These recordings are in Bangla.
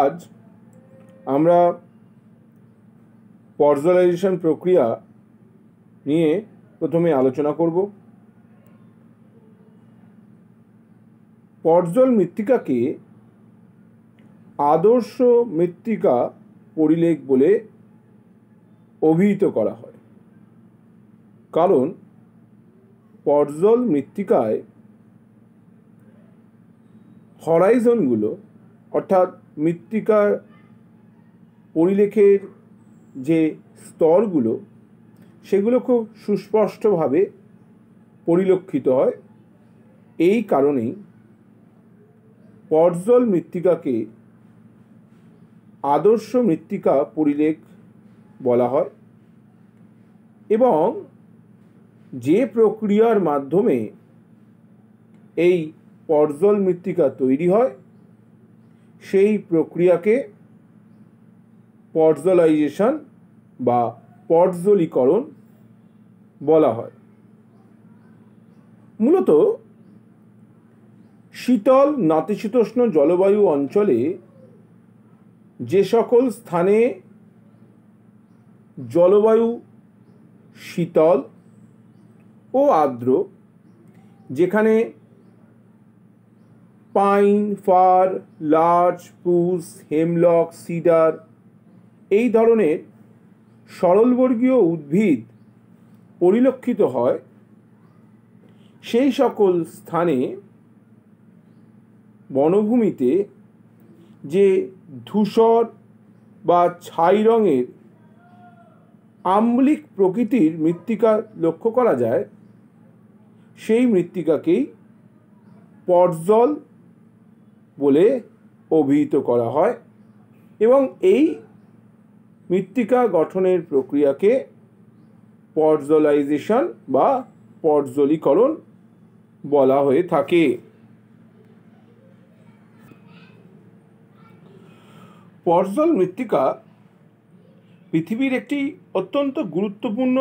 আজ আমরা পর্সালাইজেশন প্রক্রিয়া নিয়ে প্রথমে আলোচনা করব পর্জল মৃত্তিকাকে আদর্শ মৃত্তিকা পরিলেখ বলে অভিহিত করা হয় কারণ পর্জল মৃত্তিকায় হরাইজনগুলো অর্থাৎ মৃত্তিকার পরিলেখের যে স্তরগুলো সেগুলো খুব সুস্পষ্টভাবে পরিলক্ষিত হয় এই কারণেই পর্জল মৃত্তিকাকে আদর্শ মৃত্তিকা পরিলেখ বলা হয় এবং যে প্রক্রিয়ার মাধ্যমে এই পর্জল মৃত্তিকা তৈরি হয় সেই প্রক্রিয়াকে পর্জলাইজেশন বা পর্জলীকরণ বলা হয় মূলত শীতল নাতিশীতোষ্ণ জলবায়ু অঞ্চলে যে সকল স্থানে জলবায়ু শীতল ও আর্দ্র যেখানে পাইন ফার লার্জ পুস হেমলক সিডার এই ধরনের সরলবর্গীয় উদ্ভিদ পরিলক্ষিত হয় সেই সকল স্থানে বনভূমিতে যে ধূসর বা ছাই রঙের আম্লিক প্রকৃতির মৃত্তিকা লক্ষ্য করা যায় সেই মৃত্তিকাকেই পটজল বলে অভিহিত করা হয় এবং এই মৃত্তিকা গঠনের প্রক্রিয়াকে পর্জলাইজেশন বা পর্জলীকরণ বলা হয়ে থাকে পর্জল মৃত্তিকা পৃথিবীর একটি অত্যন্ত গুরুত্বপূর্ণ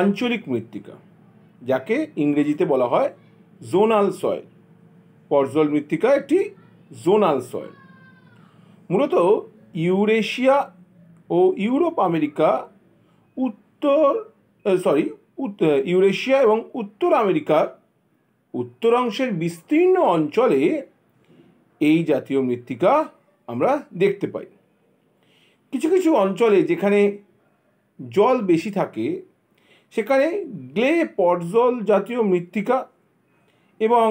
আঞ্চলিক মৃত্তিকা যাকে ইংরেজিতে বলা হয় জোনাল সয়েল পর্জল মৃত্তিকা একটি জোনাল সয়েল মূলত ইউরেশিয়া ও ইউরোপ আমেরিকা উত্তর সরি ইউরেশিয়া এবং উত্তর আমেরিকার উত্তর অংশের বিস্তীর্ণ অঞ্চলে এই জাতীয় মৃত্তিকা আমরা দেখতে পাই কিছু কিছু অঞ্চলে যেখানে জল বেশি থাকে সেখানে গ্লে পটজল জাতীয় মৃত্তিকা এবং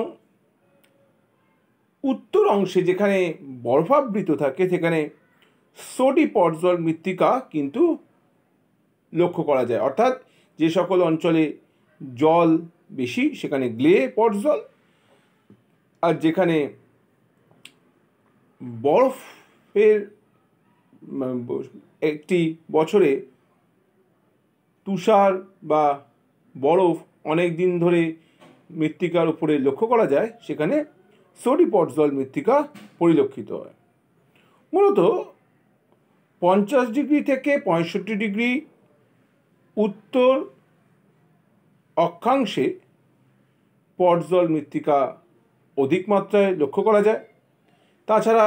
উত্তর অংশে যেখানে বরফাবৃত থাকে সেখানে সোডি পর্জল মৃত্তিকা কিন্তু লক্ষ্য করা যায় অর্থাৎ যে সকল অঞ্চলে জল বেশি সেখানে গ্লে পর্জল আর যেখানে বরফের একটি বছরে তুষার বা বরফ অনেক দিন ধরে মৃত্তিকার উপরে লক্ষ্য করা যায় সেখানে সরি সরিপটজল মৃত্তিকা পরিলক্ষিত হয় মূলত পঞ্চাশ ডিগ্রি থেকে পঁয়ষট্টি ডিগ্রি উত্তর অক্ষাংশে পটজল মৃত্তিকা অধিক মাত্রায় লক্ষ্য করা যায় তাছাড়া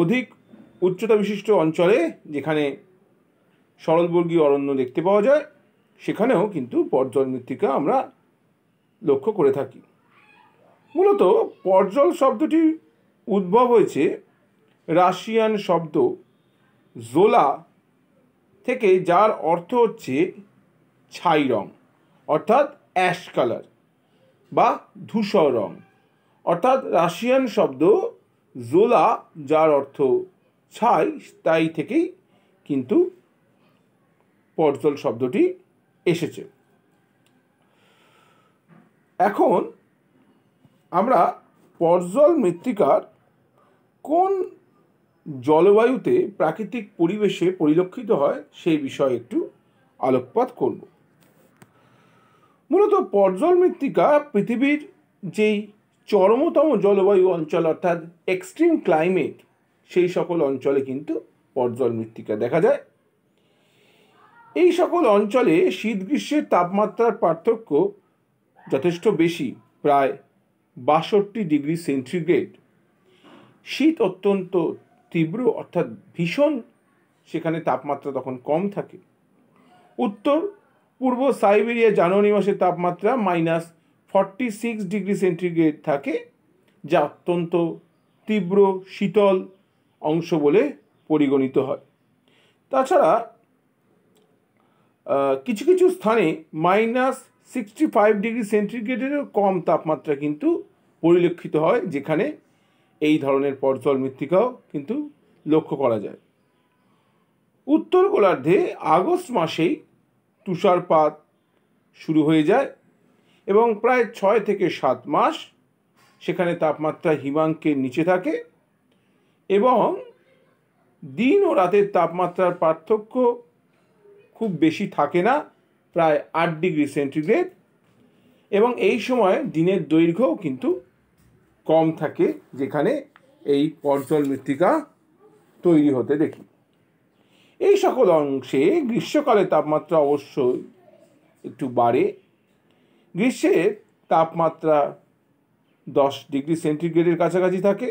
অধিক উচ্চতা বিশিষ্ট অঞ্চলে যেখানে সরলবর্গীয় অরণ্য দেখতে পাওয়া যায় সেখানেও কিন্তু পটজল মৃত্তিকা আমরা লক্ষ্য করে থাকি মূলত পর্জল শব্দটির উদ্ভব হয়েছে রাশিয়ান শব্দ জোলা থেকে যার অর্থ হচ্ছে ছাই রং অর্থাৎ অ্যাশ কালার বা ধূসর রং অর্থাৎ রাশিয়ান শব্দ জোলা যার অর্থ ছাই তাই থেকেই কিন্তু পর্জল শব্দটি এসেছে এখন আমরা পর্জল মৃত্তিকার কোন জলবায়ুতে প্রাকৃতিক পরিবেশে পরিলক্ষিত হয় সেই বিষয়ে একটু আলোকপাত করব মূলত পর্জল মৃত্তিকা পৃথিবীর যেই চরমতম জলবায়ু অঞ্চল অর্থাৎ এক্সট্রিম ক্লাইমেট সেই সকল অঞ্চলে কিন্তু পর্জল মৃত্তিকা দেখা যায় এই সকল অঞ্চলে শীত গ্রীষ্মের তাপমাত্রার পার্থক্য যথেষ্ট বেশি প্রায় বাষট্টি ডিগ্রি সেন্টিগ্রেড শীত অত্যন্ত তীব্র অর্থাৎ ভীষণ সেখানে তাপমাত্রা তখন কম থাকে উত্তর পূর্ব সাইবেরিয়া জানুয়ারি মাসের তাপমাত্রা minus forty six degree centigrade থাকে যা অত্যন্ত তীব্র শীতল অংশ বলে পরিগণিত হয় তাছাড়া কিছু কিছু স্থানে মাইনাস সিক্সটি ফাইভ ডিগ্রি সেন্টিগ্রেডেরও কম তাপমাত্রা কিন্তু পরিলক্ষিত হয় যেখানে এই ধরনের পর্তল মৃত্তিকাও কিন্তু লক্ষ্য করা যায় উত্তর গোলার্ধে আগস্ট মাসেই তুষারপাত শুরু হয়ে যায় এবং প্রায় ছয় থেকে সাত মাস সেখানে তাপমাত্রা হিমাঙ্কের নিচে থাকে এবং দিন ও রাতের তাপমাত্রার পার্থক্য খুব বেশি থাকে না প্রায় আট ডিগ্রি সেন্টিগ্রেড এবং এই সময় দিনের দৈর্ঘ্যও কিন্তু কম থাকে যেখানে এই পর্জল মৃত্তিকা তৈরি হতে দেখি এই সকল অংশে গ্রীষ্মকালে তাপমাত্রা অবশ্যই একটু বাড়ে গ্রীষ্মে তাপমাত্রা দশ ডিগ্রি সেন্টিগ্রেডের কাছাকাছি থাকে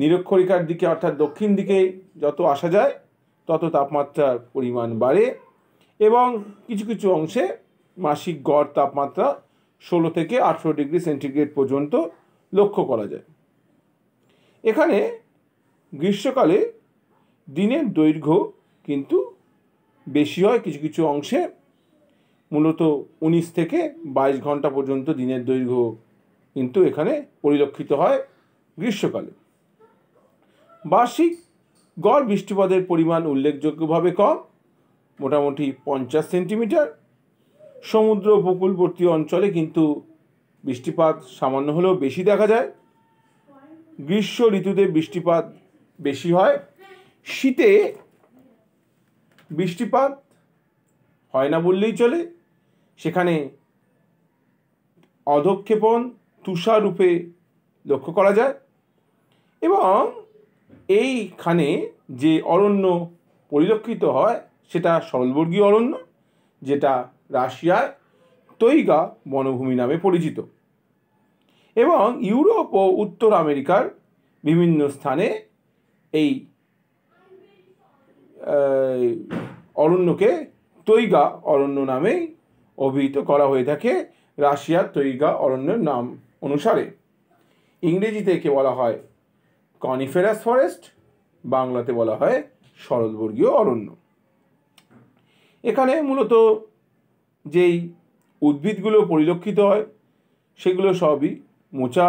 নিরক্ষরেখার দিকে অর্থাৎ দক্ষিণ দিকে যত আসা যায় তত তাপমাত্রার পরিমাণ বাড়ে এবং কিছু কিছু অংশে মাসিক গড় তাপমাত্রা ষোলো থেকে আঠেরো ডিগ্রি সেন্টিগ্রেড পর্যন্ত লক্ষ্য করা যায় এখানে গ্রীষ্মকালে দিনের দৈর্ঘ্য কিন্তু বেশি হয় কিছু কিছু অংশে মূলত উনিশ থেকে বাইশ ঘন্টা পর্যন্ত দিনের দৈর্ঘ্য কিন্তু এখানে পরিলক্ষিত হয় গ্রীষ্মকালে বার্ষিক গড় বৃষ্টিপাতের পরিমাণ উল্লেখযোগ্যভাবে কম মোটামুটি পঞ্চাশ সেন্টিমিটার সমুদ্র উপকূলবর্তী অঞ্চলে কিন্তু বৃষ্টিপাত সামান্য হলেও বেশি দেখা যায় গ্রীষ্ম ঋতুতে বৃষ্টিপাত বেশি হয় শীতে বৃষ্টিপাত হয় না বললেই চলে সেখানে অধক্ষেপণ তুষাররূপে লক্ষ্য করা যায় এবং এইখানে যে অরণ্য পরিলক্ষিত হয় সেটা সরলবর্গীয় অরণ্য যেটা রাশিয়ায় তৈগা বনভূমি নামে পরিচিত এবং ইউরোপ ও উত্তর আমেরিকার বিভিন্ন স্থানে এই অরণ্যকে তৈগা অরণ্য নামেই অভিহিত করা হয়ে থাকে রাশিয়ার তৈগা অরণ্যের নাম অনুসারে ইংরেজিতে একে বলা হয় কনিফেরাস ফরেস্ট বাংলাতে বলা হয় শরৎবর্গীয় অরণ্য এখানে মূলত যেই উদ্ভিদগুলো পরিলক্ষিত হয় সেগুলো সবই মোচা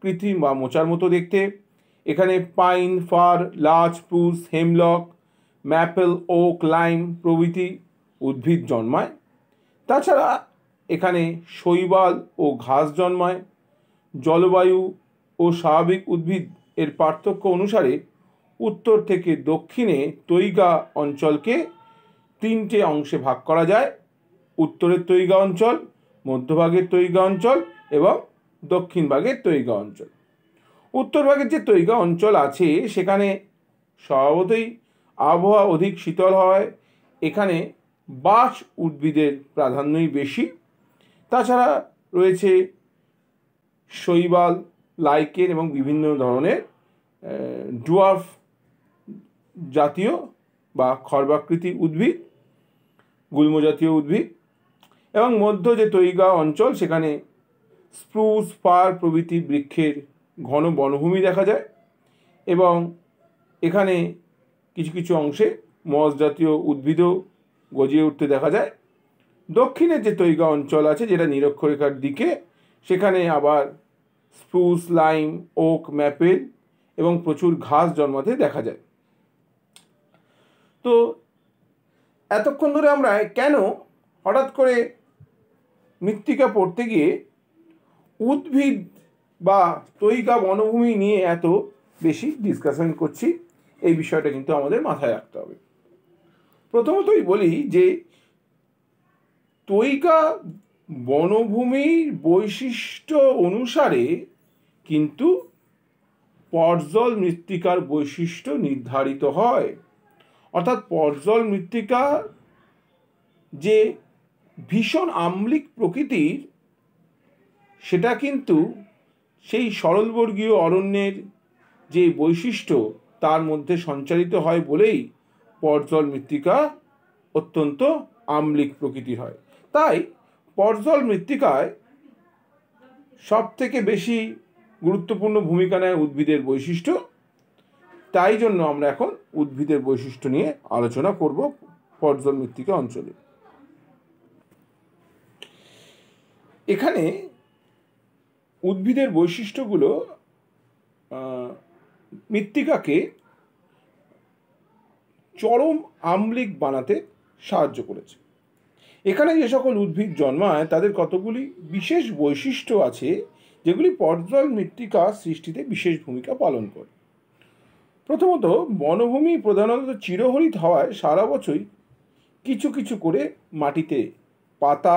কৃত্রিম বা মোচার মতো দেখতে এখানে পাইন ফার লাচ পুস হেমলক ম্যাপেল ওক লাইম প্রভৃতি উদ্ভিদ জন্মায় তাছাড়া এখানে শৈবাল ও ঘাস জন্মায় জলবায়ু ও স্বাভাবিক উদ্ভিদ এর পার্থক্য অনুসারে উত্তর থেকে দক্ষিণে তৈগা অঞ্চলকে তিনটে অংশে ভাগ করা যায় উত্তরের তৈগা অঞ্চল মধ্যভাগের তৈগা অঞ্চল এবং দক্ষিণ ভাগের তৈগা অঞ্চল উত্তর ভাগের যে তৈগা অঞ্চল আছে সেখানে স্বভাবতই আবহাওয়া অধিক শীতল হয় এখানে বাঁশ উদ্ভিদের প্রাধান্যই বেশি তাছাড়া রয়েছে শৈবাল লাইকের এবং বিভিন্ন ধরনের ডুয়ার্ফ জাতীয় বা খর্বাকৃতি উদ্ভিদ গুল্মজাতীয় উদ্ভিদ এবং মধ্য যে তৈগা অঞ্চল সেখানে স্প্রুস পার প্রভৃতি বৃক্ষের ঘন বনভূমি দেখা যায় এবং এখানে কিছু কিছু অংশে মস জাতীয় উদ্ভিদও গজিয়ে উঠতে দেখা যায় দক্ষিণের যে তৈগা অঞ্চল আছে যেটা নিরক্ষরেখার দিকে সেখানে আবার স্প্রুস লাইম ওক ম্যাপেল এবং প্রচুর ঘাস জন্মাতে দেখা যায় তো এতক্ষণ ধরে আমরা কেন হঠাৎ করে মৃত্তিকা পড়তে গিয়ে উদ্ভিদ বা তৈকা বনভূমি নিয়ে এত বেশি ডিসকাশন করছি এই বিষয়টা কিন্তু আমাদের মাথায় রাখতে হবে প্রথমতই বলি যে তৈকা বনভূমির বৈশিষ্ট্য অনুসারে কিন্তু পর্জল মৃত্তিকার বৈশিষ্ট্য নির্ধারিত হয় অর্থাৎ পর্জল মৃত্তিকা যে ভীষণ আম্লিক প্রকৃতির সেটা কিন্তু সেই সরলবর্গীয় অরণ্যের যে বৈশিষ্ট্য তার মধ্যে সঞ্চারিত হয় বলেই পর্জল মৃত্তিকা অত্যন্ত আম্লিক প্রকৃতি হয় তাই পর্জল মৃত্তিকায় সব থেকে বেশি গুরুত্বপূর্ণ ভূমিকা নেয় উদ্ভিদের বৈশিষ্ট্য তাই জন্য আমরা এখন উদ্ভিদের বৈশিষ্ট্য নিয়ে আলোচনা করব পর্জল মৃত্তিকা অঞ্চলে এখানে উদ্ভিদের বৈশিষ্ট্যগুলো মৃত্তিকাকে চরম আম্লিক বানাতে সাহায্য করেছে এখানে যে সকল উদ্ভিদ জন্মায় তাদের কতগুলি বিশেষ বৈশিষ্ট্য আছে যেগুলি পর্যাল মৃত্তিকা সৃষ্টিতে বিশেষ ভূমিকা পালন করে প্রথমত বনভূমি প্রধানত চিরহরিত হওয়ায় সারা বছরই কিছু কিছু করে মাটিতে পাতা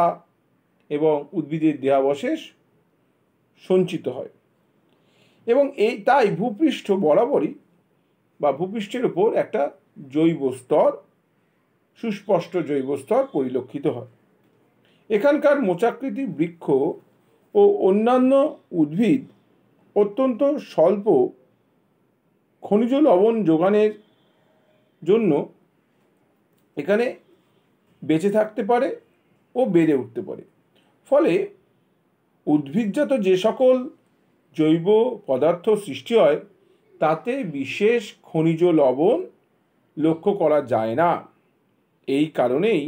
এবং উদ্ভিদের দেহাবশেষ সঞ্চিত হয় এবং এই তাই ভূপৃষ্ঠ বরাবরই বা ভূপৃষ্ঠের উপর একটা জৈব স্তর সুস্পষ্ট জৈব স্তর পরিলক্ষিত হয় এখানকার মোচাকৃতি বৃক্ষ ও অন্যান্য উদ্ভিদ অত্যন্ত স্বল্প খনিজ লবণ যোগানের জন্য এখানে বেঁচে থাকতে পারে ও বেড়ে উঠতে পারে ফলে উদ্ভিদজাত যে সকল জৈব পদার্থ সৃষ্টি হয় তাতে বিশেষ খনিজ লবণ লক্ষ্য করা যায় না এই কারণেই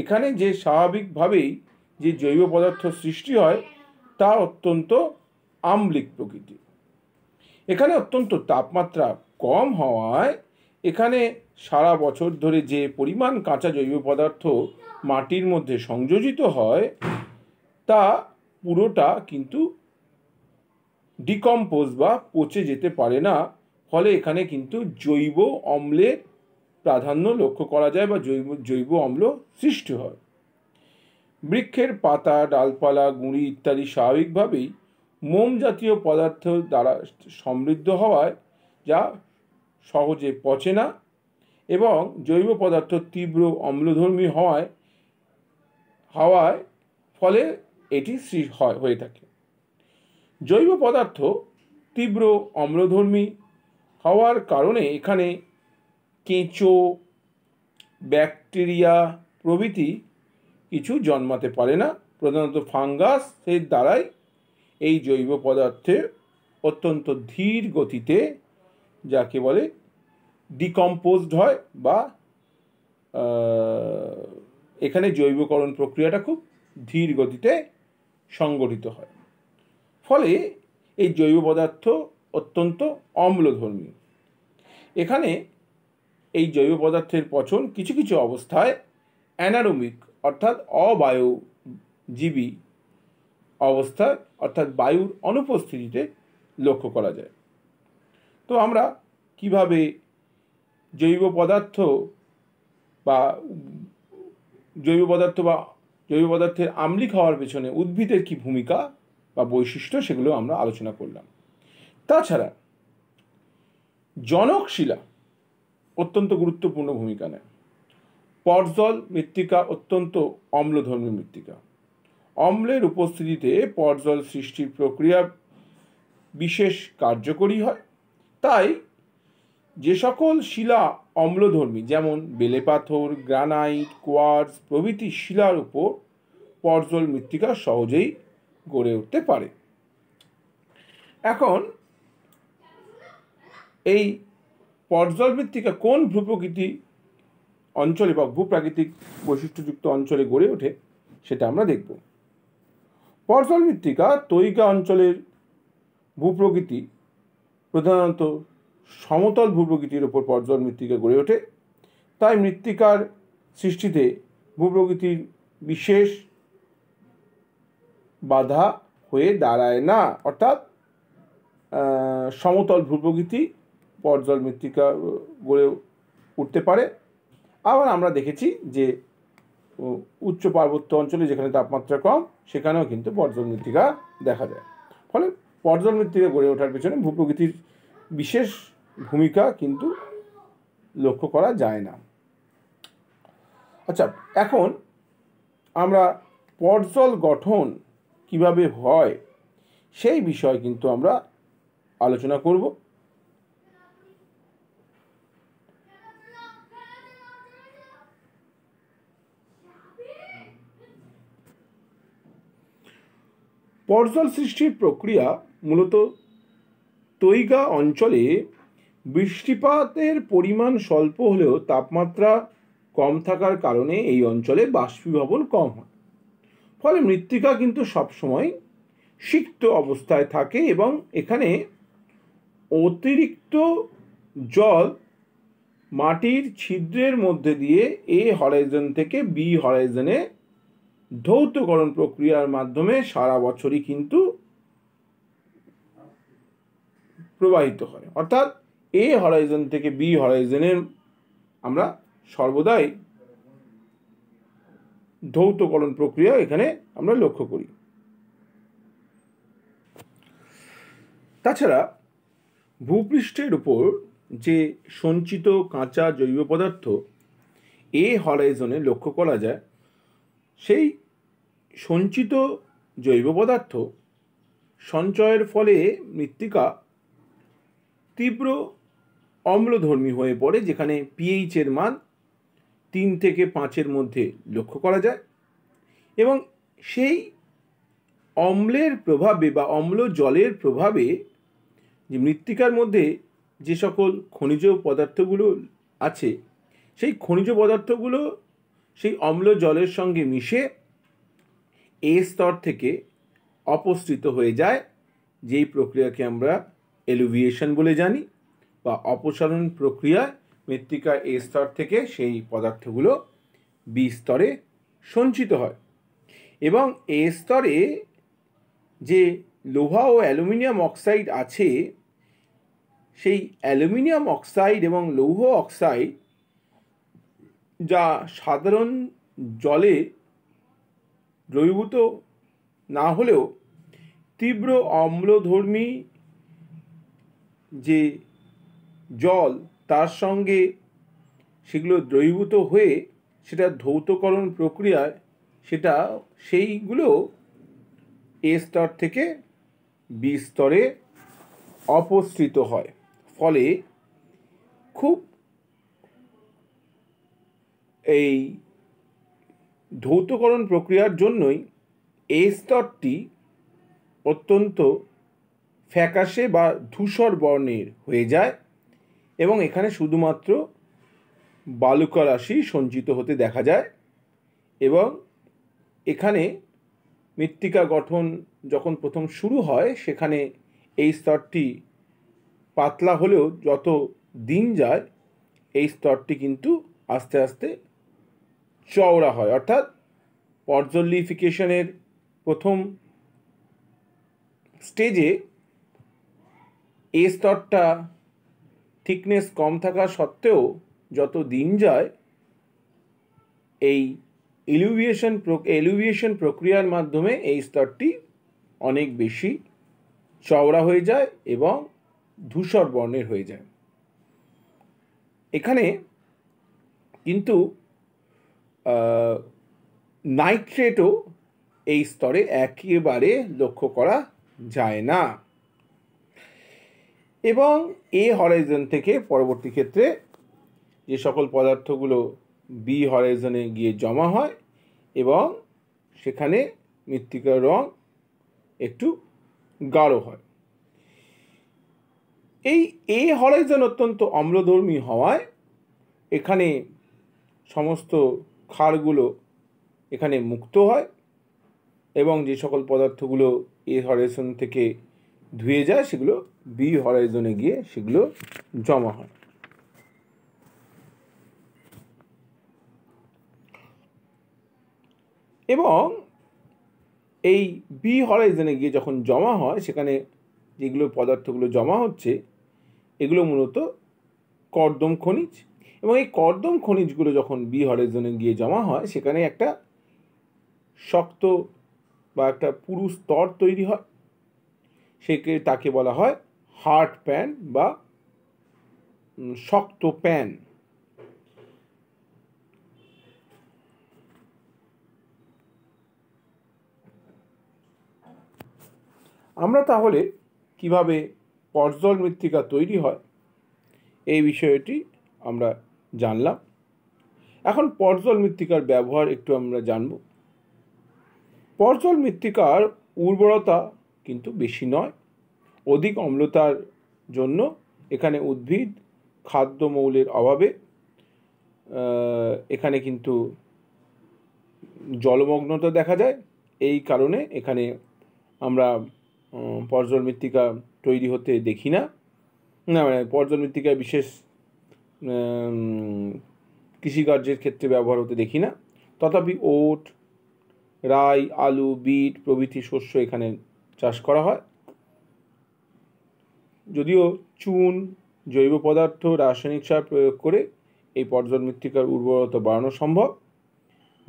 এখানে যে স্বাভাবিকভাবেই যে জৈব পদার্থ সৃষ্টি হয় তা অত্যন্ত আম্লিক প্রকৃতি এখানে অত্যন্ত তাপমাত্রা কম হওয়ায় এখানে সারা বছর ধরে যে পরিমাণ কাঁচা জৈব পদার্থ মাটির মধ্যে সংযোজিত হয় তা পুরোটা কিন্তু ডিকম্পোজ বা পচে যেতে পারে না ফলে এখানে কিন্তু জৈব অম্লের প্রাধান্য লক্ষ্য করা যায় বা জৈব জৈব অম্ল সৃষ্টি হয় বৃক্ষের পাতা ডালপালা গুঁড়ি ইত্যাদি স্বাভাবিকভাবেই মোম জাতীয় পদার্থ দ্বারা সমৃদ্ধ হওয়ায় যা সহজে পচে না এবং জৈব পদার্থ তীব্র অম্লধর্মী হওয়ায় হাওয়ায় ফলে এটি হয় হয়ে থাকে জৈব পদার্থ তীব্র অম্লধর্মী হওয়ার কারণে এখানে কেঁচো ব্যাকটেরিয়া প্রভৃতি কিছু জন্মাতে পারে না প্রধানত ফাঙ্গাস এর দ্বারাই এই জৈব পদার্থে অত্যন্ত ধীর গতিতে যাকে বলে ডিকম্পোজড হয় বা এখানে জৈবকরণ প্রক্রিয়াটা খুব ধীর গতিতে সংগঠিত হয় ফলে এই জৈব পদার্থ অত্যন্ত অম্লধর্মী এখানে এই জৈব পদার্থের পচন কিছু কিছু অবস্থায় অ্যানারোমিক অর্থাৎ অবায়ুজীবী অবস্থায় অর্থাৎ বায়ুর অনুপস্থিতিতে লক্ষ্য করা যায় তো আমরা কিভাবে জৈব পদার্থ বা জৈব পদার্থ বা জৈব পদার্থের আম্লিক হওয়ার পেছনে উদ্ভিদের কি ভূমিকা বা বৈশিষ্ট্য সেগুলো আমরা আলোচনা করলাম তাছাড়া জনক শিলা অত্যন্ত গুরুত্বপূর্ণ ভূমিকা নেয় পটজল মৃত্তিকা অত্যন্ত অম্লধর্মী মৃত্তিকা অম্লের উপস্থিতিতে পটজল সৃষ্টির প্রক্রিয়া বিশেষ কার্যকরী হয় তাই যে সকল শিলা অম্লধর্মী যেমন বেলে পাথর গ্রানাইট কোয়ার্স প্রভৃতি শিলার উপর পর্জল মৃত্তিকা সহজেই গড়ে উঠতে পারে এখন এই পর্জল মৃত্তিকা কোন ভূপ্রকৃতি অঞ্চলে বা ভূপ্রাকৃতিক বৈশিষ্ট্যযুক্ত অঞ্চলে গড়ে ওঠে সেটা আমরা দেখব পর্জল মৃত্তিকা তৈকা অঞ্চলের ভূপ্রকৃতি প্রধানত সমতল ভূপ্রকৃতির ওপর পর্যটন মৃত্তিকা গড়ে ওঠে তাই মৃত্তিকার সৃষ্টিতে ভূপ্রকৃতির বিশেষ বাধা হয়ে দাঁড়ায় না অর্থাৎ সমতল ভূপ্রকৃতি পর্যল মৃত্তিকা গড়ে উঠতে পারে আবার আমরা দেখেছি যে উচ্চ পার্বত্য অঞ্চলে যেখানে তাপমাত্রা কম সেখানেও কিন্তু পর্যল মৃত্তিকা দেখা যায় ফলে পর্যল মৃত্তিকা গড়ে ওঠার পেছনে ভূপ্রকৃতির বিশেষ ভূমিকা কিন্তু লক্ষ্য করা যায় না আচ্ছা এখন আমরা পর্যল গঠন কিভাবে হয় সেই বিষয় কিন্তু আমরা আলোচনা করব পর্যল সৃষ্টির প্রক্রিয়া মূলত তৈগা অঞ্চলে বৃষ্টিপাতের পরিমাণ স্বল্প হলেও তাপমাত্রা কম থাকার কারণে এই অঞ্চলে বাষ্পীভবন কম হয় ফলে মৃত্তিকা কিন্তু সবসময় সিক্ত অবস্থায় থাকে এবং এখানে অতিরিক্ত জল মাটির ছিদ্রের মধ্যে দিয়ে এ হরাইজন থেকে বি হরাইজনে ধৌতকরণ প্রক্রিয়ার মাধ্যমে সারা বছরই কিন্তু প্রবাহিত হয় অর্থাৎ এ হরাইজন থেকে বি হরাইজনের আমরা সর্বদাই ধৌতকরণ প্রক্রিয়া এখানে আমরা লক্ষ্য করি তাছাড়া ভূপৃষ্ঠের উপর যে সঞ্চিত কাঁচা জৈব পদার্থ এ হরাইজনে লক্ষ্য করা যায় সেই সঞ্চিত জৈব পদার্থ সঞ্চয়ের ফলে মৃত্তিকা তীব্র অম্লধর্মী হয়ে পড়ে যেখানে পিএইচের মান তিন থেকে পাঁচের মধ্যে লক্ষ্য করা যায় এবং সেই অম্লের প্রভাবে বা অম্ল জলের প্রভাবে যে মৃত্তিকার মধ্যে যে সকল খনিজ পদার্থগুলো আছে সেই খনিজ পদার্থগুলো সেই অম্ল জলের সঙ্গে মিশে এ স্তর থেকে অপসৃত হয়ে যায় যেই প্রক্রিয়াকে আমরা এলুভিয়েশন বলে জানি বা অপসারণ প্রক্রিয়ায় মৃত্তিকা এ স্তর থেকে সেই পদার্থগুলো বি স্তরে সঞ্চিত হয় এবং এ স্তরে যে লোহা ও অ্যালুমিনিয়াম অক্সাইড আছে সেই অ্যালুমিনিয়াম অক্সাইড এবং লৌহ অক্সাইড যা সাধারণ জলে দ্রবীভূত না হলেও তীব্র অম্লধর্মী যে জল তার সঙ্গে সেগুলো দ্রবীভূত হয়ে সেটা ধৌতকরণ প্রক্রিয়ায় সেটা সেইগুলো এ স্তর থেকে বি স্তরে অপসৃত হয় ফলে খুব এই ধৌতকরণ প্রক্রিয়ার জন্যই এই স্তরটি অত্যন্ত ফ্যাকাশে বা ধূসর বর্ণের হয়ে যায় এবং এখানে শুধুমাত্র বালুকা রাশি সঞ্চিত হতে দেখা যায় এবং এখানে মৃত্তিকা গঠন যখন প্রথম শুরু হয় সেখানে এই স্তরটি পাতলা হলেও যত দিন যায় এই স্তরটি কিন্তু আস্তে আস্তে চওড়া হয় অর্থাৎ পর্যলিফিকেশনের প্রথম স্টেজে এই স্তরটা থিকনেস কম থাকা সত্ত্বেও যত দিন যায় এই এলুভিয়েশন এলুভিয়েশন প্রক্রিয়ার মাধ্যমে এই স্তরটি অনেক বেশি চওড়া হয়ে যায় এবং ধূসর বর্ণের হয়ে যায় এখানে কিন্তু নাইট্রেটও এই স্তরে একেবারে লক্ষ্য করা যায় না এবং এ হরাইজন থেকে পরবর্তী ক্ষেত্রে যে সকল পদার্থগুলো বি হরাইজনে গিয়ে জমা হয় এবং সেখানে মৃত্তিকার রং একটু গাঢ় হয় এই এ হরাইজন অত্যন্ত অম্লধর্মী হওয়ায় এখানে সমস্ত ক্ষারগুলো এখানে মুক্ত হয় এবং যে সকল পদার্থগুলো এ হরাইজন থেকে ধুয়ে যায় সেগুলো বি হরাইজনে গিয়ে সেগুলো জমা হয় এবং এই বি হরাইজনে গিয়ে যখন জমা হয় সেখানে যেগুলো পদার্থগুলো জমা হচ্ছে এগুলো মূলত কর্দম খনিজ এবং এই কর্দম খনিজগুলো যখন বি হরাইজনে গিয়ে জমা হয় সেখানে একটা শক্ত বা একটা পুরু স্তর তৈরি হয় সেকে তাকে বলা হয় হার্ট প্যান বা শক্ত প্যান আমরা তাহলে কিভাবে পর্জল মৃত্তিকা তৈরি হয় এই বিষয়টি আমরা জানলাম এখন পর্জল মৃত্তিকার ব্যবহার একটু আমরা জানব পর্জল মৃত্তিকার উর্বরতা কিন্তু বেশি নয় অধিক অম্লতার জন্য এখানে উদ্ভিদ খাদ্য মৌলের অভাবে এখানে কিন্তু জলমগ্নতা দেখা যায় এই কারণে এখানে আমরা পর্যল মৃত্তিকা তৈরি হতে দেখি না না মানে পর্যল মৃত্তিকা বিশেষ কৃষিকার্যের ক্ষেত্রে ব্যবহার হতে দেখি না তথাপি ওট রাই আলু বিট প্রভৃতি শস্য এখানে চাষ করা হয় যদিও চুন জৈব পদার্থ রাসায়নিক সার প্রয়োগ করে এই পর্যট মৃত্তিকার উর্বরতা বাড়ানো সম্ভব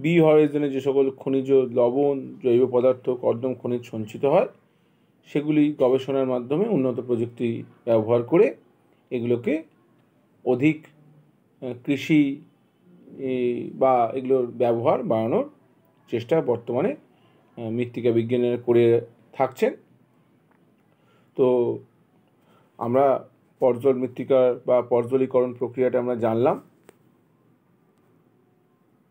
বি হরাইজনে যে সকল খনিজ লবণ জৈব পদার্থ কর্দম খনিজ সঞ্চিত হয় সেগুলি গবেষণার মাধ্যমে উন্নত প্রযুক্তি ব্যবহার করে এগুলোকে অধিক কৃষি বা এগুলোর ব্যবহার বাড়ানোর চেষ্টা বর্তমানে মৃত্তিকা বিজ্ঞানীরা করে থাকছেন তো আমরা পর্জল মৃত্তিকার বা পর্জলীকরণ প্রক্রিয়াটা আমরা জানলাম